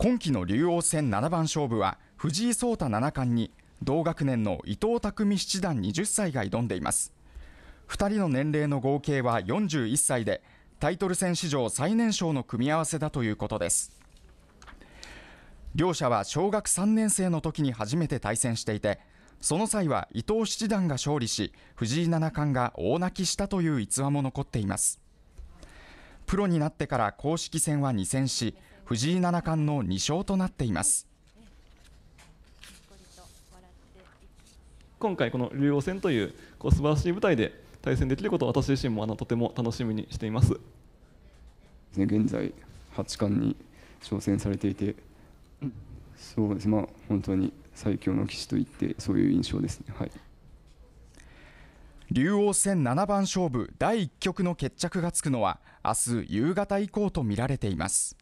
今期の竜王戦七番勝負は藤井聡太七冠に同学年の伊藤匠七段20歳が挑んでいます2人の年齢の合計は41歳でタイトル戦史上最年少の組み合わせだということです両者は小学3年生の時に初めて対戦していてその際は伊藤七段が勝利し藤井七冠が大泣きしたという逸話も残っていますプロになってから公式戦は2戦し藤井七冠の2勝となっています今回この竜王戦というこう素晴らしい舞台で対戦できることを私自身もあのとても楽しみにしています現在八冠に挑戦されていてそうですまあ本当に最強の棋士といってそういう印象ですねはい竜王戦七番勝負第1局の決着がつくのは明日夕方以降とみられています。